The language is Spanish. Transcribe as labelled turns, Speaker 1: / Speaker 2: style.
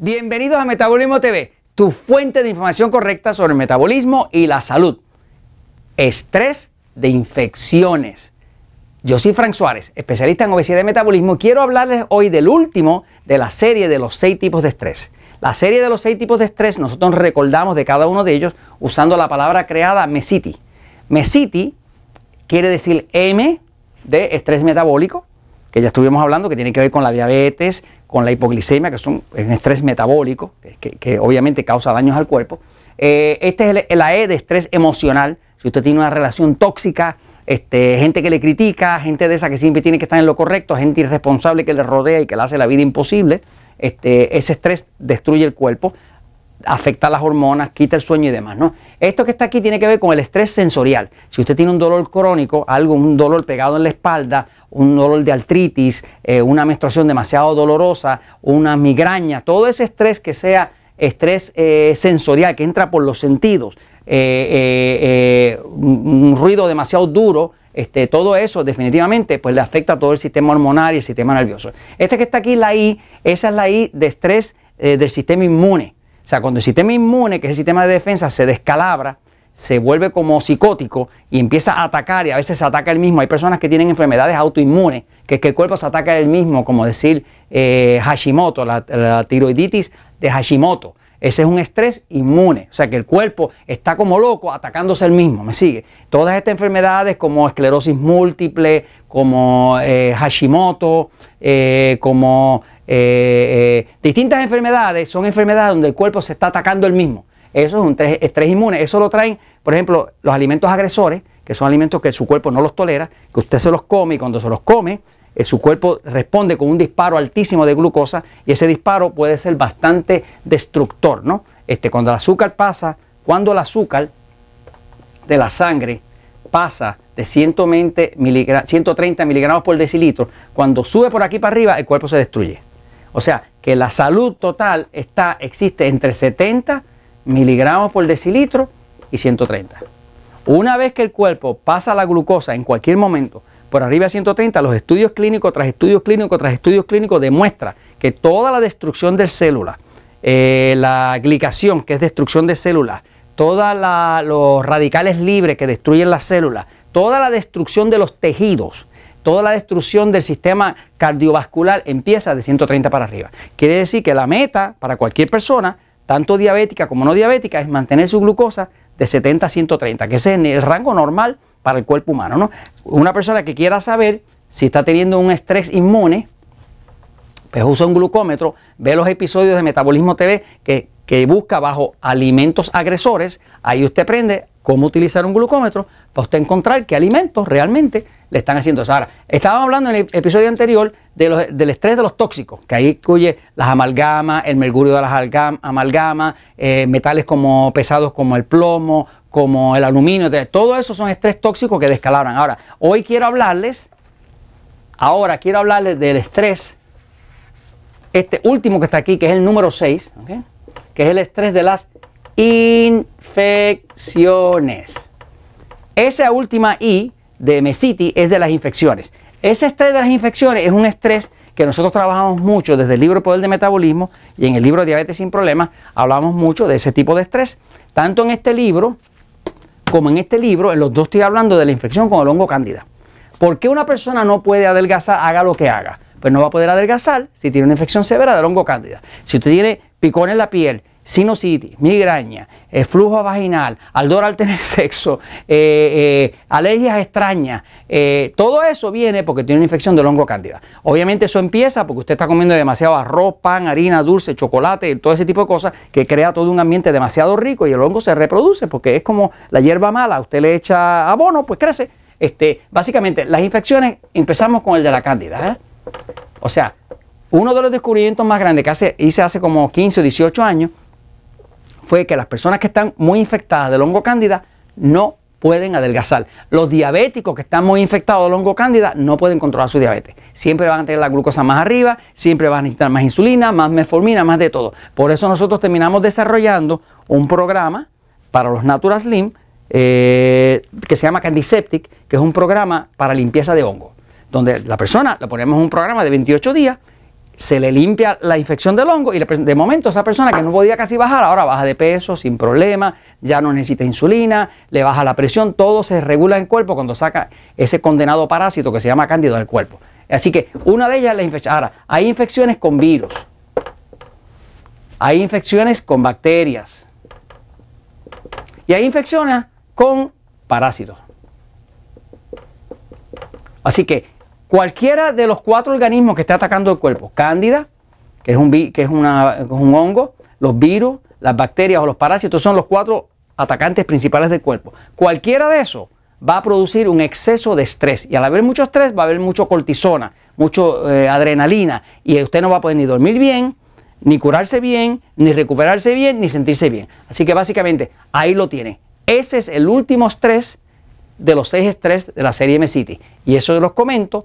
Speaker 1: Bienvenidos a Metabolismo TV, tu fuente de información correcta sobre el metabolismo y la salud. Estrés de infecciones. Yo soy Frank Suárez, especialista en obesidad y metabolismo. Quiero hablarles hoy del último de la serie de los seis tipos de estrés. La serie de los seis tipos de estrés nosotros recordamos de cada uno de ellos usando la palabra creada MESITI. MESITI quiere decir M de estrés metabólico, que ya estuvimos hablando, que tiene que ver con la diabetes, con la hipoglicemia, que son un estrés metabólico, que, obviamente causa daños al cuerpo. Eh, este es el, la e de estrés emocional. Si usted tiene una relación tóxica, este, gente que le critica, gente de esa que siempre tiene que estar en lo correcto, gente irresponsable que le rodea y que le hace la vida imposible, este, ese estrés destruye el cuerpo afecta las hormonas, quita el sueño y demás. No, esto que está aquí tiene que ver con el estrés sensorial. Si usted tiene un dolor crónico, algo, un dolor pegado en la espalda, un dolor de artritis, eh, una menstruación demasiado dolorosa, una migraña, todo ese estrés que sea estrés eh, sensorial que entra por los sentidos, eh, un ruido demasiado duro, este, todo eso definitivamente pues le afecta a todo el sistema hormonal y el sistema nervioso. Este que está aquí, la I, esa es la I de estrés del sistema inmune. O sea, cuando el sistema inmune, que es el sistema de defensa, se descalabra, se vuelve como psicótico y empieza a atacar y a veces se ataca el mismo. Hay personas que tienen enfermedades autoinmunes, que es que el cuerpo se ataca el mismo, como decir eh, Hashimoto, la, tiroiditis de Hashimoto. Ese es un estrés inmune, o sea que el cuerpo está como loco atacándose el mismo, ¿me sigue? Todas estas enfermedades como esclerosis múltiple, como eh, Hashimoto, eh, como eh, eh, distintas enfermedades son enfermedades donde el cuerpo se está atacando el mismo. Eso es un estrés, inmune. Eso lo traen, por ejemplo, los alimentos agresores, que son alimentos que su cuerpo no los tolera, que usted se los come y cuando se los come, eh, su cuerpo responde con un disparo altísimo de glucosa y ese disparo puede ser bastante destructor, ¿no? Este, cuando el azúcar pasa, cuando el azúcar de la sangre pasa de 120 130 miligramos por decilitro, cuando sube por aquí para arriba, el cuerpo se destruye. O sea, que la salud total está, existe entre 70 miligramos por decilitro y 130. Una vez que el cuerpo pasa la glucosa en cualquier momento por arriba de 130, los estudios clínicos tras estudios clínicos tras estudios clínicos demuestran que toda la destrucción de células, eh, la glicación, que es destrucción de células, todos los radicales libres que destruyen las células, toda la destrucción de los tejidos, toda la destrucción del sistema cardiovascular empieza de 130 para arriba. Quiere decir que la meta para cualquier persona, tanto diabética como no diabética, es mantener su glucosa de 70 a 130, que es el rango normal para el cuerpo humano. ¿no? Una persona que quiera saber si está teniendo un estrés inmune, pues usa un glucómetro, ve los episodios de Metabolismo TV que que busca bajo alimentos agresores, ahí usted aprende cómo utilizar un glucómetro para usted encontrar qué alimentos realmente le están haciendo eso. Ahora, estábamos hablando en el episodio anterior de los, del estrés de los tóxicos, que ahí incluye las amalgamas, el mercurio de las amalgamas, eh, metales como pesados como el plomo, como el aluminio, todo eso son estrés tóxicos que descalabran. Ahora, hoy quiero hablarles, ahora quiero hablarles del estrés, este último que está aquí, que es el número 6, que es el estrés de las infecciones. Esa última I de MESITI es de las infecciones. Ese estrés de las infecciones es un estrés que nosotros trabajamos mucho desde el libro Poder de Metabolismo y en el libro Diabetes sin Problemas hablamos mucho de ese tipo de estrés. Tanto en este libro como en este libro, en los dos estoy hablando de la infección con el hongo cándida. ¿Por qué una persona no puede adelgazar, haga lo que haga? pues no va a poder adelgazar si tiene una infección severa de hongo cándida. Si usted tiene picón en la piel, sinusitis, migraña, eh, flujo vaginal, aldor al tener sexo, eh, eh, alergias extrañas, todo eso viene porque tiene una infección del hongo cándida. Obviamente eso empieza porque usted está comiendo demasiado arroz, pan, harina, dulce, chocolate, todo ese tipo de cosas que crea todo un ambiente demasiado rico y el hongo se reproduce porque es como la hierba mala, usted le echa abono, pues crece. Este, básicamente las infecciones empezamos con el de la cándida. O sea, uno de los descubrimientos más grandes que hace, hice hace como 15 o 18 años fue que las personas que están muy infectadas del hongo cándida no pueden adelgazar. Los diabéticos que están muy infectados del hongo cándida no pueden controlar su diabetes. Siempre van a tener la glucosa más arriba, siempre van a necesitar más insulina, más metformina, más de todo. Por eso nosotros terminamos desarrollando un programa para los Natural Slim eh, que se llama Candiseptic, que es un programa para limpieza de hongo donde la persona le ponemos un programa de 28 días, se le limpia la infección del hongo y de momento esa persona que no podía casi bajar, ahora baja de peso sin problema, ya no necesita insulina, le baja la presión, todo se regula en el cuerpo cuando saca ese condenado parásito que se llama cándido del cuerpo. Así que una de ellas es la infección. Ahora, hay infecciones con virus, hay infecciones con bacterias y hay infecciones con parásitos. Así que Cualquiera de los cuatro organismos que esté atacando el cuerpo, cándida, que es un, que es un hongo, los virus, las bacterias o los parásitos, son los cuatro atacantes principales del cuerpo. Cualquiera de esos va a producir un exceso de estrés y al haber mucho estrés va a haber mucho cortisona, mucho eh, adrenalina y usted no va a poder ni dormir bien, ni curarse bien, ni recuperarse bien, ni sentirse bien. Así que básicamente ahí lo tiene, Ese es el último estrés de los seis estrés de la serie M-City y eso los comento